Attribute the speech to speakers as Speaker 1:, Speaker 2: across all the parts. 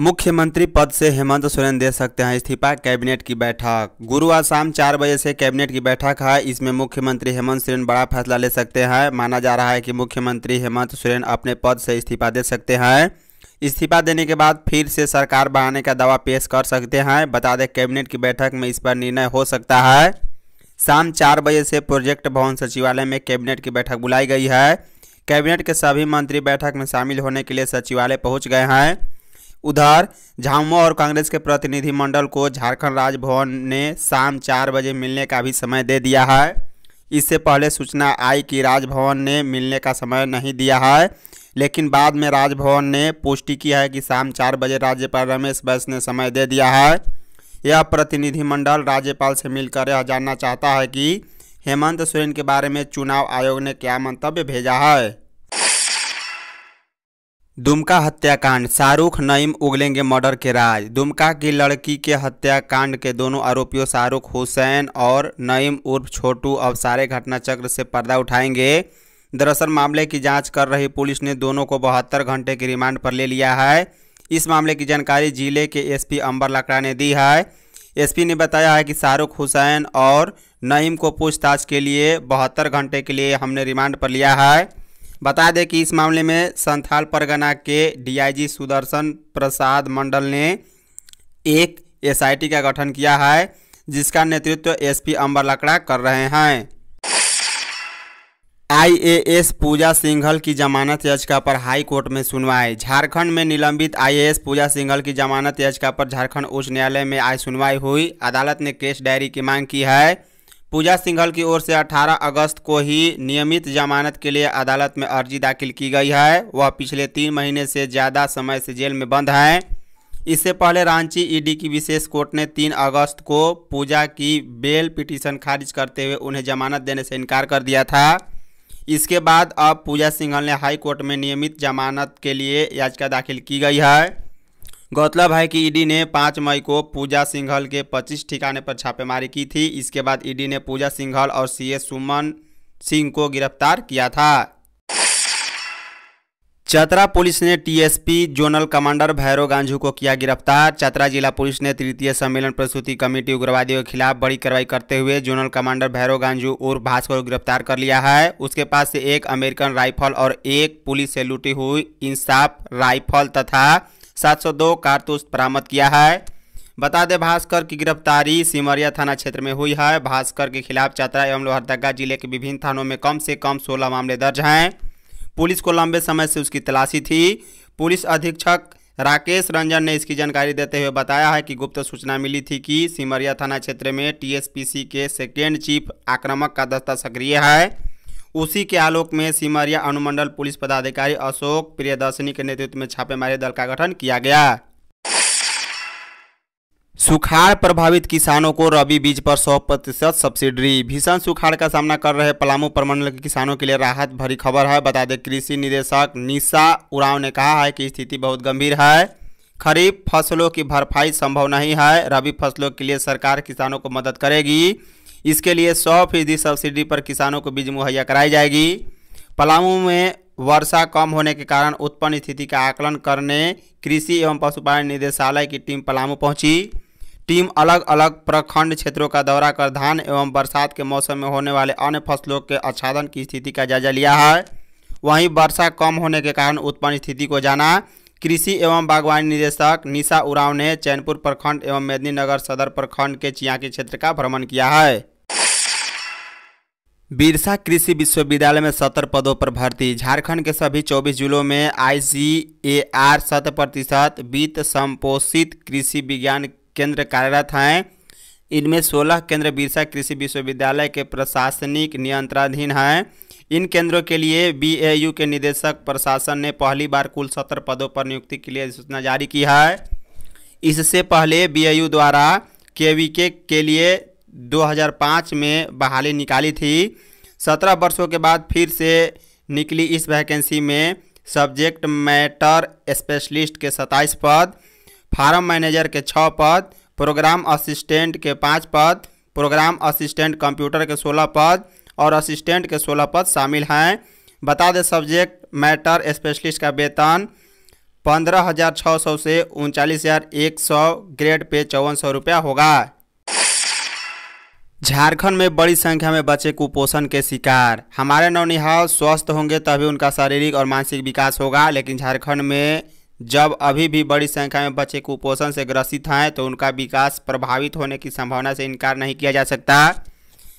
Speaker 1: मुख्यमंत्री पद से हेमंत सोरेन दे सकते हैं इस्तीफा कैबिनेट की बैठक गुरुवार शाम चार बजे से कैबिनेट की बैठक है इसमें मुख्यमंत्री हेमंत सोरेन बड़ा फैसला ले सकते हैं माना जा रहा है कि मुख्यमंत्री हेमंत सोरेन अपने पद से इस्तीफा दे सकते हैं इस्तीफा देने के बाद फिर से सरकार बनाने का दावा पेश कर सकते हैं बता दें कैबिनेट की बैठक में इस पर निर्णय हो सकता है शाम चार बजे से प्रोजेक्ट भवन सचिवालय में कैबिनेट की बैठक बुलाई गई है कैबिनेट के सभी मंत्री बैठक में शामिल होने के लिए सचिवालय पहुँच गए हैं उधर झामुमो और कांग्रेस के प्रतिनिधिमंडल को झारखंड राजभवन ने शाम चार बजे मिलने का भी समय दे दिया है इससे पहले सूचना आई कि राजभवन ने मिलने का समय नहीं दिया है लेकिन बाद में राजभवन ने पुष्टि की है कि शाम चार बजे राज्यपाल रमेश बैस ने समय दे दिया है यह प्रतिनिधिमंडल राज्यपाल से मिलकर यह जानना चाहता है कि हेमंत सोरेन के बारे में चुनाव आयोग ने क्या मंतव्य भेजा है दुमका हत्याकांड शाहरुख नईम उगलेंगे मर्डर के राज दुमका की लड़की के हत्याकांड के दोनों आरोपियों शाहरुख हुसैन और नईम उर्फ छोटू अब सारे घटनाचक्र से पर्दा उठाएंगे दरअसल मामले की जांच कर रही पुलिस ने दोनों को बहत्तर घंटे की रिमांड पर ले लिया है इस मामले की जानकारी जिले के एसपी अंबर लकड़ा ने दी है एसपी ने बताया है कि शाहरुख हुसैन और नईम को पूछताछ के लिए बहत्तर घंटे के लिए हमने रिमांड पर लिया है बता दें कि इस मामले में संथाल परगना के डीआईजी सुदर्शन प्रसाद मंडल ने एक एसआईटी का गठन किया है जिसका नेतृत्व एसपी अंबर लकड़ा कर रहे हैं आईएएस पूजा सिंघल की जमानत याचिका पर हाई कोर्ट में सुनवाई झारखंड में निलंबित आईएएस पूजा सिंघल की जमानत याचिका पर झारखंड उच्च न्यायालय में आज सुनवाई हुई अदालत ने केस डायरी की मांग की है पूजा सिंघल की ओर से 18 अगस्त को ही नियमित जमानत के लिए अदालत में अर्जी दाखिल की गई है वह पिछले तीन महीने से ज़्यादा समय से जेल में बंद हैं इससे पहले रांची ईडी की विशेष कोर्ट ने 3 अगस्त को पूजा की बेल पिटीशन खारिज करते हुए उन्हें जमानत देने से इनकार कर दिया था इसके बाद अब पूजा सिंघल ने हाई कोर्ट में नियमित जमानत के लिए याचिका दाखिल की गई है गौरतलब है कि ईडी ने 5 मई को पूजा सिंघल के 25 ठिकाने पर छापेमारी की थी इसके बाद ईडी ने पूजा सिंघल और सीए सुमन सिंह को गिरफ्तार किया था चतरा पुलिस ने TSP zonal commander Bhairav Ganju को किया गिरफ्तार चतरा जिला पुलिस ने तृतीय सम्मेलन प्रस्तुति कमेटी उग्रवादियों के खिलाफ बड़ी कार्रवाई करते हुए जोनल कमांडर भैरव गांझू और भास्कर को गिरफ्तार कर लिया है उसके पास से एक अमेरिकन राइफल और एक पुलिस से लूटी हुई इंसाफ राइफल तथा 702 कारतूस बरामद किया है बता दें भास्कर की गिरफ्तारी सिमरिया थाना क्षेत्र में हुई है भास्कर के खिलाफ चतरा एवं लोहरदगा जिले के विभिन्न थानों में कम से कम 16 मामले दर्ज हैं पुलिस को लंबे समय से उसकी तलाशी थी पुलिस अधीक्षक राकेश रंजन ने इसकी जानकारी देते हुए बताया है कि गुप्त सूचना मिली थी कि सिमरिया थाना क्षेत्र में टीएसपीसी के सेकेंड चीफ आक्रामक का दस्ता सक्रिय है उसी के आलोक में सिमरिया अनुमंडल पुलिस पदाधिकारी अशोक प्रियदर्शनी के नेतृत्व में छापेमारी दल का गठन किया गया सुखाड़ प्रभावित किसानों को रबी बीज पर 100 प्रतिशत सब्सिडी भीषण सुखाड़ का सामना कर रहे पलामू प्रमंडल के किसानों के लिए राहत भरी खबर है बता दें कृषि निदेशक निशा उराव ने कहा है कि स्थिति बहुत गंभीर है खरीफ फसलों की भरपाई संभव नहीं है रबी फसलों के लिए सरकार किसानों को मदद करेगी इसके लिए सौ फीसदी सब्सिडी पर किसानों को बीज मुहैया कराई जाएगी पलामू में वर्षा कम होने के कारण उत्पन्न स्थिति का आकलन करने कृषि एवं पशुपालन निदेशालय की टीम पलामू पहुंची टीम अलग अलग प्रखंड क्षेत्रों का दौरा कर धान एवं बरसात के मौसम में होने वाले अन्य फसलों के आच्छादन की स्थिति का जायजा लिया है वहीं वर्षा कम होने के कारण उत्पन्न स्थिति को जाना कृषि एवं बागवानी निदेशक निशा उराव ने चैनपुर प्रखंड एवं मेदिनीनगर सदर प्रखंड के चियाकी क्षेत्र का भ्रमण किया है बिरसा कृषि विश्वविद्यालय में सत्तर पदों पर भर्ती झारखंड के सभी 24 जिलों में आईसीएआर शत प्रतिशत वित्त संपोषित कृषि विज्ञान केंद्र कार्यरत हैं इनमें 16 केंद्र बिरसा कृषि विश्वविद्यालय के प्रशासनिक नियंत्रणाधीन हैं इन केंद्रों के लिए बीएयू के निदेशक प्रशासन ने पहली बार कुल सत्तर पदों पर नियुक्ति के लिए सूचना जारी की है इससे पहले यू द्वारा केवीके के लिए 2005 में बहाली निकाली थी सत्रह वर्षों के बाद फिर से निकली इस वैकेंसी में सब्जेक्ट मैटर स्पेशलिस्ट के 27 पद फार्म मैनेजर के छः पद प्रोग्राम असिस्टेंट के पाँच पद प्रोग्राम असिस्टेंट कंप्यूटर के सोलह पद और असिस्टेंट के सोलह पद शामिल हैं बता दें सब्जेक्ट मैटर स्पेशलिस्ट का वेतन पंद्रह हज़ार छः सौ से उनचालीस हज़ार एक सौ ग्रेड पे चौवन सौ रुपया होगा झारखंड में बड़ी संख्या में बच्चे कुपोषण के शिकार हमारे नौनिहाल स्वस्थ होंगे तभी उनका शारीरिक और मानसिक विकास होगा लेकिन झारखंड में जब अभी भी बड़ी संख्या में बच्चे कुपोषण से ग्रसित हैं तो उनका विकास प्रभावित होने की संभावना से इनकार नहीं किया जा सकता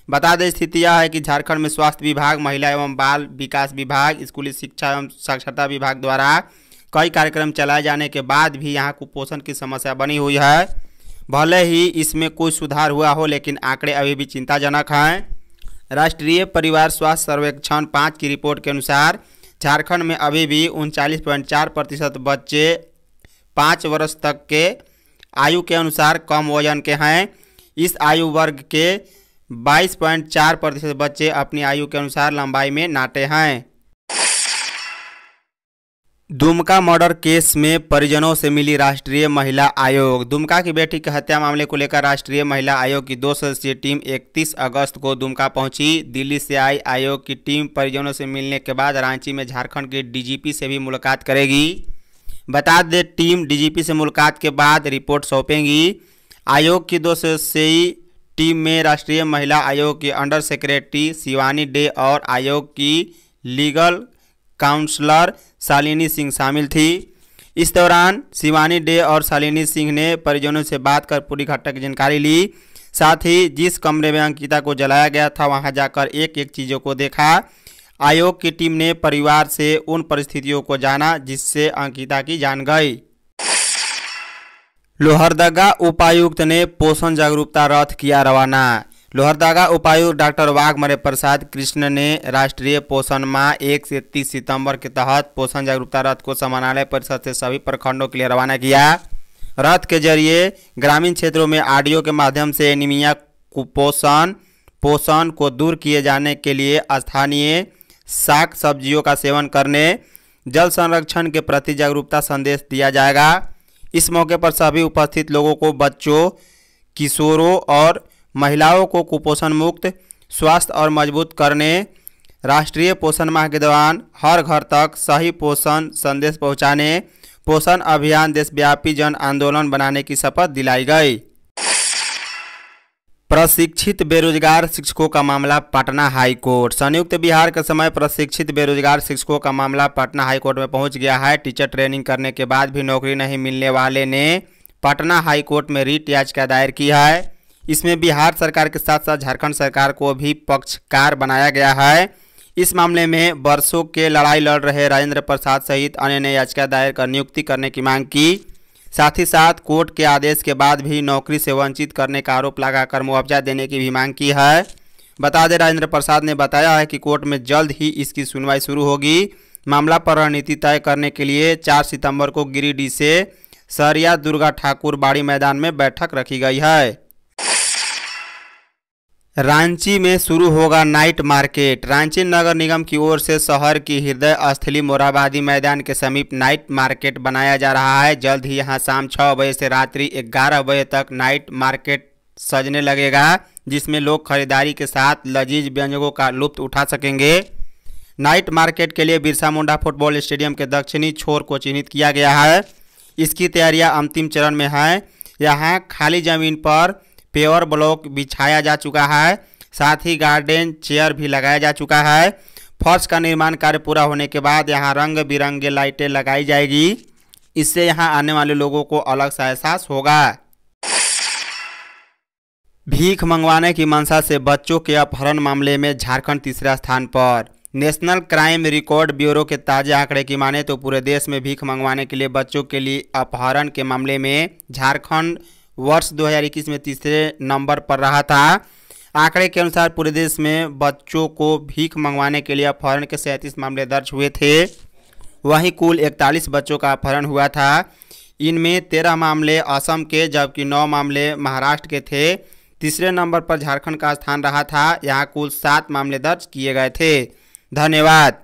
Speaker 1: बता दें स्थिति यह है कि झारखंड में स्वास्थ्य विभाग महिला एवं बाल विकास विभाग स्कूली शिक्षा एवं साक्षरता विभाग द्वारा कई कार्यक्रम चलाए जाने के बाद भी यहाँ कुपोषण की समस्या बनी हुई है भले ही इसमें कोई सुधार हुआ हो लेकिन आंकड़े अभी भी चिंताजनक हैं राष्ट्रीय परिवार स्वास्थ्य सर्वेक्षण पाँच की रिपोर्ट के अनुसार झारखंड में अभी भी उनचालीस पॉइंट चार प्रतिशत बच्चे पाँच वर्ष तक के आयु के अनुसार कम वजन के हैं इस आयु वर्ग के 22.4 प्रतिशत बच्चे अपनी आयु के अनुसार लंबाई में नाटे हैं दुमका मर्डर केस में परिजनों से मिली राष्ट्रीय महिला आयोग दुमका की बेटी की हत्या मामले को लेकर राष्ट्रीय महिला आयोग की दो सदस्यीय टीम 31 अगस्त को दुमका पहुंची दिल्ली से आई आयोग की टीम परिजनों से मिलने के बाद रांची में झारखंड के डीजीपी से भी मुलाकात करेगी बता दें टीम डीजीपी से मुलाकात के बाद रिपोर्ट सौंपेंगी आयोग की दो सदस्यीय टीम में राष्ट्रीय महिला आयोग की अंडर सेक्रेटरी शिवानी डे और आयोग की लीगल काउंसलर शालिनी सिंह शामिल थी इस दौरान शिवानी डे और शालिनी सिंह ने परिजनों से बात कर पूरी घटना की जानकारी ली साथ ही जिस कमरे में अंकिता को जलाया गया था वहां जाकर एक एक चीज़ों को देखा आयोग की टीम ने परिवार से उन परिस्थितियों को जाना जिससे अंकिता की जान गई लोहरदगा उपायुक्त ने पोषण जागरूकता रथ किया रवाना लोहरदगा उपायुक्त डॉक्टर वाघमरे प्रसाद कृष्ण ने राष्ट्रीय पोषण माह एक से तीस सितंबर के तहत पोषण जागरूकता रथ को समानालय परिषद से सभी प्रखंडों के लिए रवाना किया रथ के जरिए ग्रामीण क्षेत्रों में आडियो के माध्यम से एनीमिया कुपोषण पोषण को दूर किए जाने के लिए स्थानीय साग सब्जियों का सेवन करने जल संरक्षण के प्रति जागरूकता संदेश दिया जाएगा इस मौके पर सभी उपस्थित लोगों को बच्चों किशोरों और महिलाओं को कुपोषण मुक्त स्वास्थ्य और मजबूत करने राष्ट्रीय पोषण माह के दौरान हर घर तक सही पोषण संदेश पहुंचाने पोषण अभियान देशव्यापी जन आंदोलन बनाने की शपथ दिलाई गई प्रशिक्षित बेरोजगार शिक्षकों का मामला पटना हाई कोर्ट संयुक्त बिहार के समय प्रशिक्षित बेरोजगार शिक्षकों का मामला पटना हाई कोर्ट में पहुंच गया है टीचर ट्रेनिंग करने के बाद भी नौकरी नहीं मिलने वाले ने पटना हाई कोर्ट में रीट याचिका दायर की है इसमें बिहार सरकार के साथ साथ झारखंड सरकार को भी पक्षकार बनाया गया है इस मामले में वर्षों के लड़ाई लड़ रहे राजेंद्र प्रसाद सहित अन्य ने याचिका दायर कर नियुक्ति करने की मांग की साथ ही साथ कोर्ट के आदेश के बाद भी नौकरी से वंचित करने का आरोप लगाकर मुआवजा देने की भी मांग की है बता दें राजेंद्र प्रसाद ने बताया है कि कोर्ट में जल्द ही इसकी सुनवाई शुरू होगी मामला पर रणनीति तय करने के लिए 4 सितंबर को गिरिडीह से सरिया दुर्गा ठाकुर बाड़ी मैदान में बैठक रखी गई है रांची में शुरू होगा नाइट मार्केट रांची नगर निगम की ओर से शहर की हृदय स्थली मोराबादी मैदान के समीप नाइट मार्केट बनाया जा रहा है जल्द ही यहां शाम छः बजे से रात्रि ग्यारह बजे तक नाइट मार्केट सजने लगेगा जिसमें लोग खरीदारी के साथ लजीज व्यंजकों का लुत्फ उठा सकेंगे नाइट मार्केट के लिए बिरसा मुंडा फुटबॉल स्टेडियम के दक्षिणी छोर को चिन्हित किया गया है इसकी तैयारियाँ अंतिम चरण में हैं यहाँ खाली जमीन पर पेवर ब्लॉक बिछाया जा चुका है साथ ही गार्डन चेयर भी लगाया जा चुका है फर्श का निर्माण कार्य पूरा होने के बाद यहाँ रंग बिरंगे लाइटें लगाई जाएगी इससे यहाँ आने वाले लोगों को अलग सा एहसास होगा भीख मंगवाने की मंशा से बच्चों के अपहरण मामले में झारखंड तीसरे स्थान पर नेशनल क्राइम रिकॉर्ड ब्यूरो के ताज़े आंकड़े की माने तो पूरे देश में भीख मंगवाने के लिए बच्चों के लिए अपहरण के मामले में झारखंड वर्ष 2021 में तीसरे नंबर पर रहा था आंकड़े के अनुसार पूरे देश में बच्चों को भीख मंगवाने के लिए अपहरण के सैंतीस मामले दर्ज हुए थे वहीं कुल इकतालीस बच्चों का अपहरण हुआ था इनमें तेरह मामले असम के जबकि नौ मामले महाराष्ट्र के थे तीसरे नंबर पर झारखंड का स्थान रहा था यहाँ कुल सात मामले दर्ज किए गए थे धन्यवाद